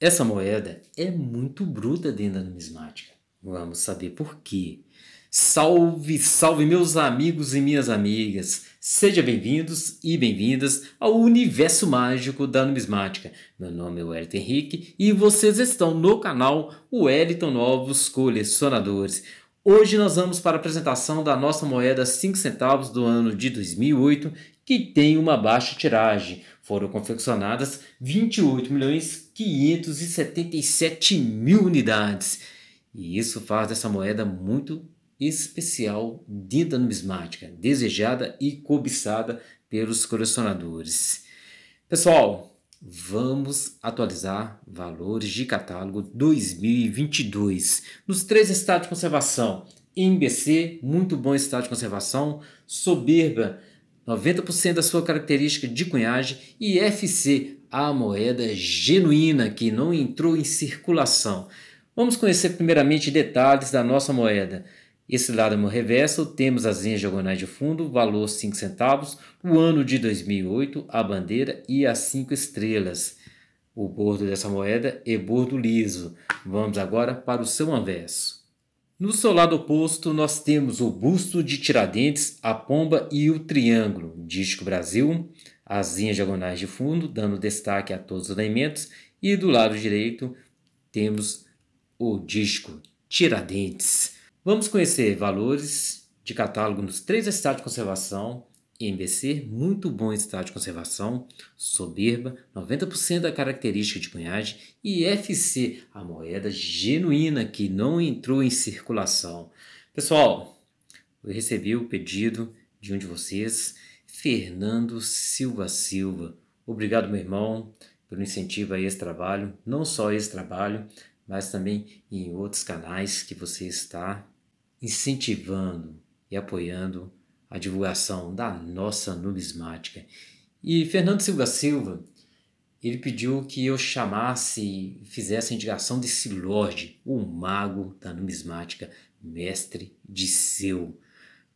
Essa moeda é muito bruta dentro da numismática. Vamos saber por quê. Salve, salve, meus amigos e minhas amigas! Sejam bem-vindos e bem-vindas ao universo mágico da numismática. Meu nome é Wellington Henrique e vocês estão no canal Wellington Novos Colecionadores Hoje nós vamos para a apresentação da nossa moeda 5 centavos do ano de 2008, que tem uma baixa tiragem. Foram confeccionadas 28 milhões 577 mil unidades. E isso faz dessa moeda muito especial dentro da numismática, desejada e cobiçada pelos colecionadores. Pessoal, Vamos atualizar valores de catálogo 2022 nos três estados de conservação. MBC, muito bom estado de conservação. Soberba, 90% da sua característica de cunhagem. E FC, a moeda genuína que não entrou em circulação. Vamos conhecer primeiramente detalhes da nossa moeda. Esse lado é meu reverso, temos as linhas diagonais de fundo, valor 5 centavos, o ano de 2008, a bandeira e as 5 estrelas. O bordo dessa moeda é bordo liso. Vamos agora para o seu anverso. No seu lado oposto, nós temos o busto de Tiradentes, a pomba e o triângulo. disco Brasil, as linhas diagonais de fundo, dando destaque a todos os elementos. E do lado direito, temos o disco Tiradentes. Vamos conhecer valores de catálogo nos três estados de conservação. MBC, muito bom estado de conservação, soberba, 90% da característica de cunhagem, e FC, a moeda genuína que não entrou em circulação. Pessoal, eu recebi o pedido de um de vocês, Fernando Silva Silva. Obrigado, meu irmão, pelo incentivo a esse trabalho, não só esse trabalho, mas também em outros canais que você está incentivando e apoiando a divulgação da nossa numismática. E Fernando Silva Silva, ele pediu que eu chamasse e fizesse a indicação de Silorde, o mago da numismática, mestre de seu.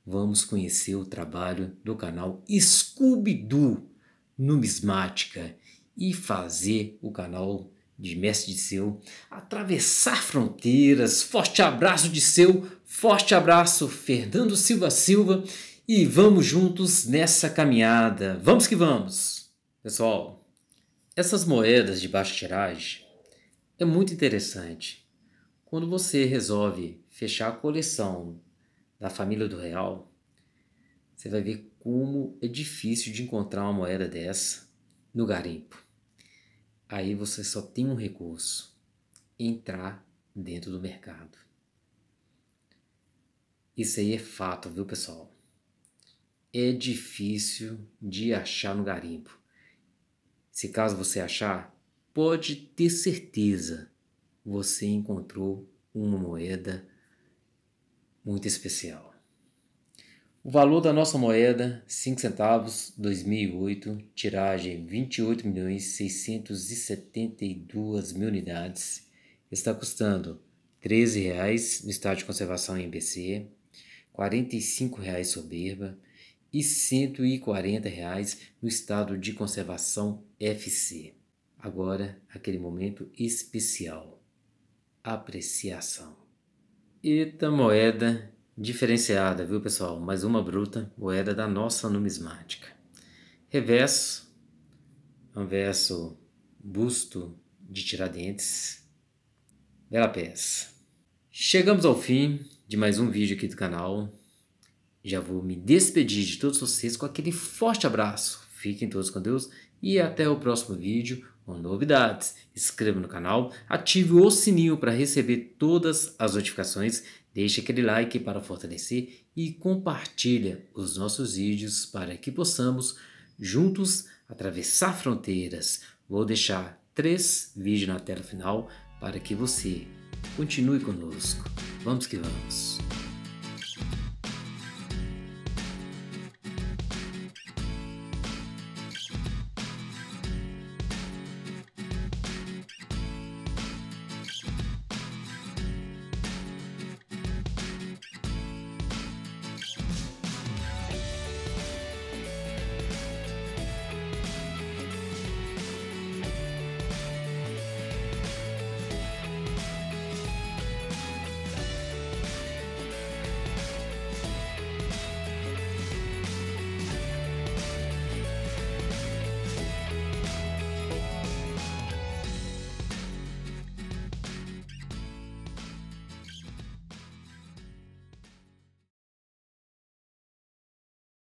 Vamos conhecer o trabalho do canal Scooby-Doo Numismática e fazer o canal de mestre de seu, atravessar fronteiras. Forte abraço de seu, forte abraço Fernando Silva Silva e vamos juntos nessa caminhada. Vamos que vamos. Pessoal, essas moedas de baixa tiragem é muito interessante. Quando você resolve fechar a coleção da família do real, você vai ver como é difícil de encontrar uma moeda dessa no garimpo aí você só tem um recurso: entrar dentro do mercado. Isso aí é fato, viu, pessoal? É difícil de achar no garimpo. Se caso você achar, pode ter certeza você encontrou uma moeda muito especial. O valor da nossa moeda, 5 centavos, 2008, tiragem 28 milhões 672 mil unidades, está custando R$ reais no estado de conservação em BC, R$ 45,00 soberba e R$ 140,00 no estado de conservação FC. Agora, aquele momento especial. Apreciação. Eita moeda diferenciada, viu pessoal? Mais uma bruta, moeda da nossa numismática. Reverso, anverso, é busto de Tiradentes. Bela peça. Chegamos ao fim de mais um vídeo aqui do canal. Já vou me despedir de todos vocês com aquele forte abraço. Fiquem todos com Deus e até o próximo vídeo com novidades. Inscreva no canal, ative o sininho para receber todas as notificações Deixe aquele like para fortalecer e compartilha os nossos vídeos para que possamos juntos atravessar fronteiras. Vou deixar três vídeos na tela final para que você continue conosco. Vamos que vamos!